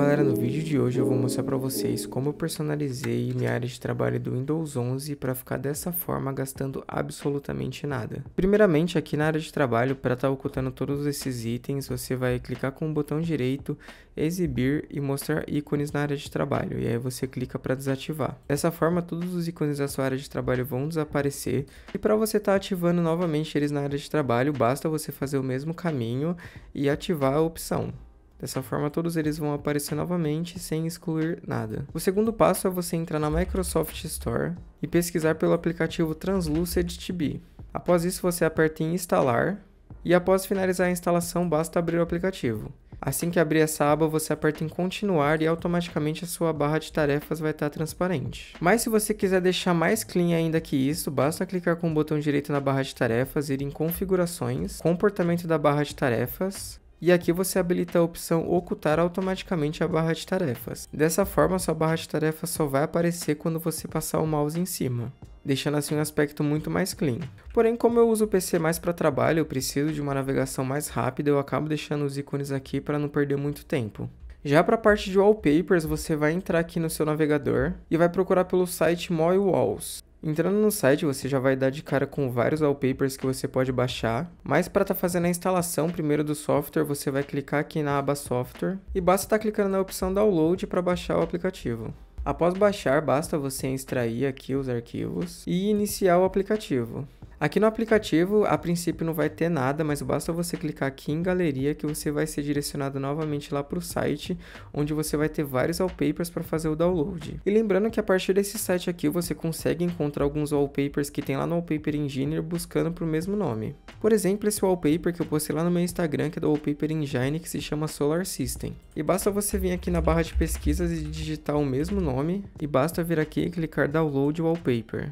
galera, no vídeo de hoje eu vou mostrar para vocês como eu personalizei minha área de trabalho do Windows 11 para ficar dessa forma gastando absolutamente nada. Primeiramente aqui na área de trabalho, para estar tá ocultando todos esses itens, você vai clicar com o botão direito, exibir e mostrar ícones na área de trabalho, e aí você clica para desativar. Dessa forma todos os ícones da sua área de trabalho vão desaparecer, e para você estar tá ativando novamente eles na área de trabalho, basta você fazer o mesmo caminho e ativar a opção. Dessa forma, todos eles vão aparecer novamente sem excluir nada. O segundo passo é você entrar na Microsoft Store e pesquisar pelo aplicativo Translucid TB. Após isso, você aperta em Instalar e após finalizar a instalação, basta abrir o aplicativo. Assim que abrir essa aba, você aperta em continuar e automaticamente a sua barra de tarefas vai estar transparente. Mas se você quiser deixar mais clean ainda que isso, basta clicar com o botão direito na barra de tarefas, ir em configurações, comportamento da barra de tarefas, e aqui você habilita a opção ocultar automaticamente a barra de tarefas. Dessa forma, sua barra de tarefas só vai aparecer quando você passar o mouse em cima, deixando assim um aspecto muito mais clean. Porém, como eu uso o PC mais para trabalho, eu preciso de uma navegação mais rápida, eu acabo deixando os ícones aqui para não perder muito tempo. Já para a parte de wallpapers, você vai entrar aqui no seu navegador e vai procurar pelo site Moi Walls. Entrando no site, você já vai dar de cara com vários wallpapers que você pode baixar, mas para estar tá fazendo a instalação primeiro do software, você vai clicar aqui na aba Software e basta estar tá clicando na opção Download para baixar o aplicativo. Após baixar, basta você extrair aqui os arquivos e iniciar o aplicativo. Aqui no aplicativo, a princípio não vai ter nada, mas basta você clicar aqui em galeria que você vai ser direcionado novamente lá para o site, onde você vai ter vários wallpapers para fazer o download. E lembrando que a partir desse site aqui você consegue encontrar alguns wallpapers que tem lá no Wallpaper Engineer buscando para o mesmo nome. Por exemplo, esse wallpaper que eu postei lá no meu Instagram, que é do Wallpaper Engine, que se chama Solar System. E basta você vir aqui na barra de pesquisas e digitar o mesmo nome, e basta vir aqui e clicar Download Wallpaper.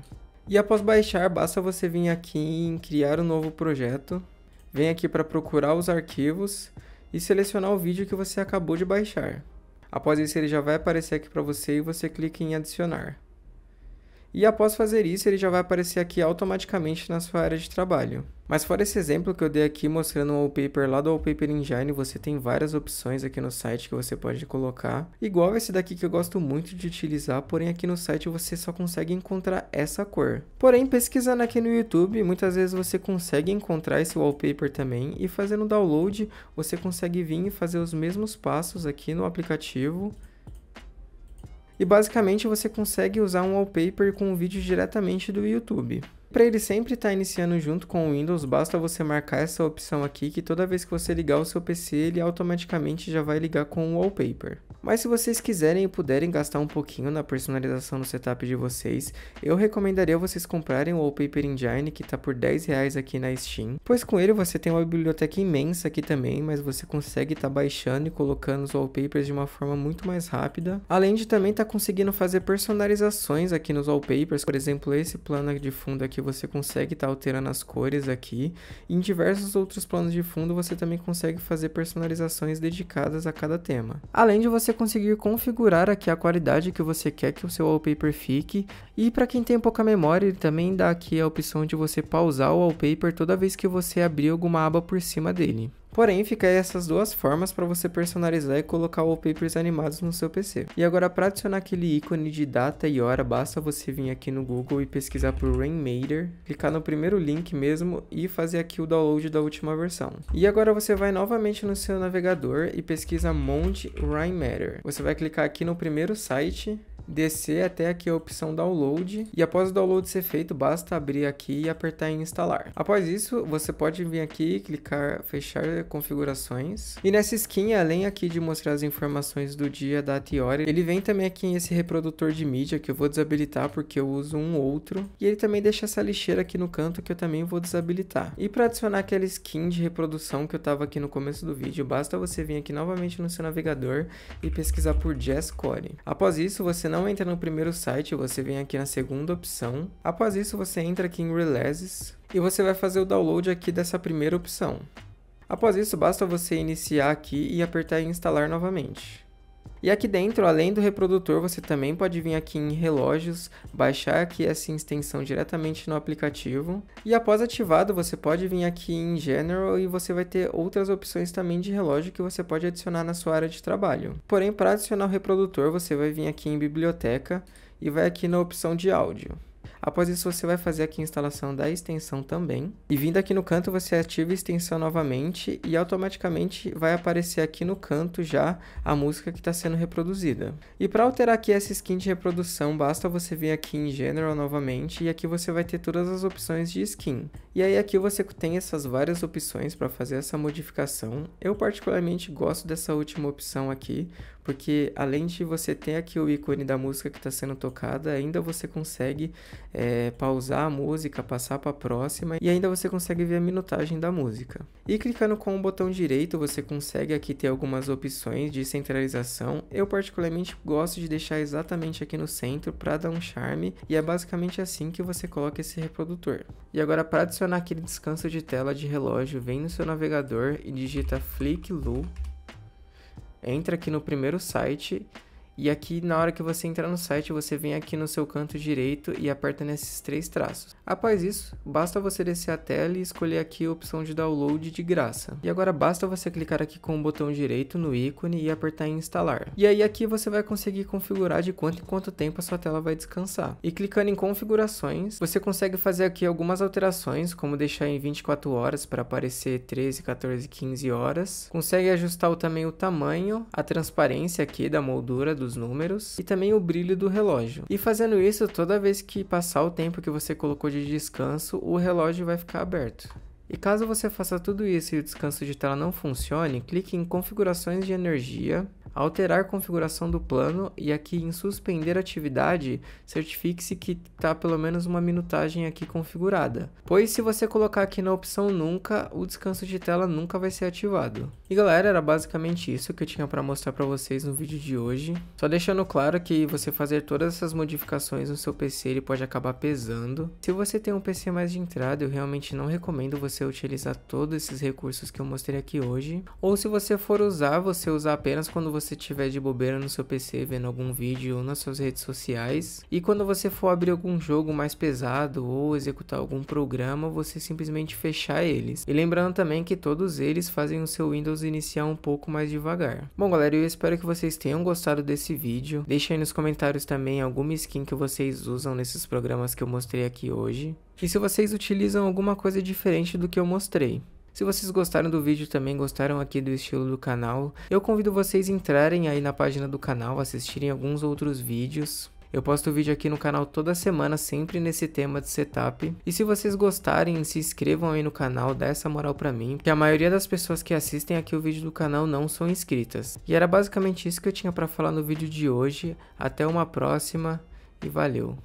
E após baixar, basta você vir aqui em criar um novo projeto, vem aqui para procurar os arquivos e selecionar o vídeo que você acabou de baixar. Após isso ele já vai aparecer aqui para você e você clica em adicionar. E após fazer isso, ele já vai aparecer aqui automaticamente na sua área de trabalho. Mas fora esse exemplo que eu dei aqui mostrando o wallpaper lá do Wallpaper Engine, você tem várias opções aqui no site que você pode colocar. Igual esse daqui que eu gosto muito de utilizar, porém aqui no site você só consegue encontrar essa cor. Porém, pesquisando aqui no YouTube, muitas vezes você consegue encontrar esse wallpaper também e fazendo download, você consegue vir e fazer os mesmos passos aqui no aplicativo e basicamente você consegue usar um wallpaper com vídeo diretamente do YouTube. Para ele sempre estar tá iniciando junto com o Windows, basta você marcar essa opção aqui que toda vez que você ligar o seu PC, ele automaticamente já vai ligar com o wallpaper. Mas se vocês quiserem e puderem gastar um pouquinho na personalização do setup de vocês, eu recomendaria vocês comprarem o Wallpaper Engine, que está por 10 reais aqui na Steam, pois com ele você tem uma biblioteca imensa aqui também, mas você consegue estar tá baixando e colocando os wallpapers de uma forma muito mais rápida, além de também estar tá conseguindo fazer personalizações aqui nos wallpapers, por exemplo, esse plano de fundo aqui porque você consegue estar tá alterando as cores aqui. E em diversos outros planos de fundo, você também consegue fazer personalizações dedicadas a cada tema. Além de você conseguir configurar aqui a qualidade que você quer que o seu wallpaper fique. E para quem tem pouca memória, ele também dá aqui a opção de você pausar o wallpaper toda vez que você abrir alguma aba por cima dele. Porém, fica essas duas formas para você personalizar e colocar wallpapers animados no seu PC. E agora para adicionar aquele ícone de data e hora, basta você vir aqui no Google e pesquisar por Rainmaker, clicar no primeiro link mesmo e fazer aqui o download da última versão. E agora você vai novamente no seu navegador e pesquisa Mount Rainmaker. Você vai clicar aqui no primeiro site descer até aqui a opção download e após o download ser feito, basta abrir aqui e apertar em instalar. Após isso, você pode vir aqui clicar fechar configurações e nessa skin, além aqui de mostrar as informações do dia, data e hora, ele vem também aqui esse reprodutor de mídia que eu vou desabilitar porque eu uso um outro e ele também deixa essa lixeira aqui no canto que eu também vou desabilitar. E para adicionar aquela skin de reprodução que eu estava aqui no começo do vídeo, basta você vir aqui novamente no seu navegador e pesquisar por Jazz Core. Após isso, você não não entra no primeiro site, você vem aqui na segunda opção. Após isso, você entra aqui em Releases e você vai fazer o download aqui dessa primeira opção. Após isso, basta você iniciar aqui e apertar em instalar novamente. E aqui dentro, além do reprodutor, você também pode vir aqui em relógios, baixar aqui essa extensão diretamente no aplicativo. E após ativado, você pode vir aqui em General e você vai ter outras opções também de relógio que você pode adicionar na sua área de trabalho. Porém, para adicionar o reprodutor, você vai vir aqui em Biblioteca e vai aqui na opção de áudio. Após isso, você vai fazer aqui a instalação da extensão também. E vindo aqui no canto, você ativa a extensão novamente e automaticamente vai aparecer aqui no canto já a música que está sendo reproduzida. E para alterar aqui essa skin de reprodução, basta você vir aqui em General novamente e aqui você vai ter todas as opções de skin. E aí aqui você tem essas várias opções para fazer essa modificação. Eu particularmente gosto dessa última opção aqui, porque além de você ter aqui o ícone da música que está sendo tocada, ainda você consegue é, pausar a música, passar para a próxima e ainda você consegue ver a minutagem da música. E clicando com o botão direito você consegue aqui ter algumas opções de centralização. Eu particularmente gosto de deixar exatamente aqui no centro para dar um charme e é basicamente assim que você coloca esse reprodutor. E agora para adicionar aquele descanso de tela de relógio, vem no seu navegador e digita Lu. entra aqui no primeiro site e aqui, na hora que você entrar no site, você vem aqui no seu canto direito e aperta nesses três traços. Após isso, basta você descer a tela e escolher aqui a opção de download de graça. E agora basta você clicar aqui com o botão direito no ícone e apertar em instalar. E aí aqui você vai conseguir configurar de quanto em quanto tempo a sua tela vai descansar. E clicando em configurações, você consegue fazer aqui algumas alterações, como deixar em 24 horas para aparecer 13, 14, 15 horas. Consegue ajustar também o tamanho, a transparência aqui da moldura do dos números e também o brilho do relógio. E fazendo isso, toda vez que passar o tempo que você colocou de descanso, o relógio vai ficar aberto. E caso você faça tudo isso e o descanso de tela não funcione, clique em configurações de energia alterar configuração do plano e aqui em suspender atividade, certifique-se que está pelo menos uma minutagem aqui configurada, pois se você colocar aqui na opção nunca, o descanso de tela nunca vai ser ativado. E galera, era basicamente isso que eu tinha para mostrar para vocês no vídeo de hoje, só deixando claro que você fazer todas essas modificações no seu PC ele pode acabar pesando. Se você tem um PC mais de entrada, eu realmente não recomendo você utilizar todos esses recursos que eu mostrei aqui hoje, ou se você for usar, você usar apenas quando você você estiver de bobeira no seu PC vendo algum vídeo ou nas suas redes sociais, e quando você for abrir algum jogo mais pesado ou executar algum programa, você simplesmente fechar eles. E lembrando também que todos eles fazem o seu Windows iniciar um pouco mais devagar. Bom galera, eu espero que vocês tenham gostado desse vídeo. Deixem aí nos comentários também alguma skin que vocês usam nesses programas que eu mostrei aqui hoje. E se vocês utilizam alguma coisa diferente do que eu mostrei. Se vocês gostaram do vídeo também, gostaram aqui do estilo do canal, eu convido vocês a entrarem aí na página do canal, assistirem alguns outros vídeos. Eu posto vídeo aqui no canal toda semana, sempre nesse tema de setup. E se vocês gostarem, se inscrevam aí no canal, dá essa moral pra mim, que a maioria das pessoas que assistem aqui o vídeo do canal não são inscritas. E era basicamente isso que eu tinha pra falar no vídeo de hoje. Até uma próxima e valeu!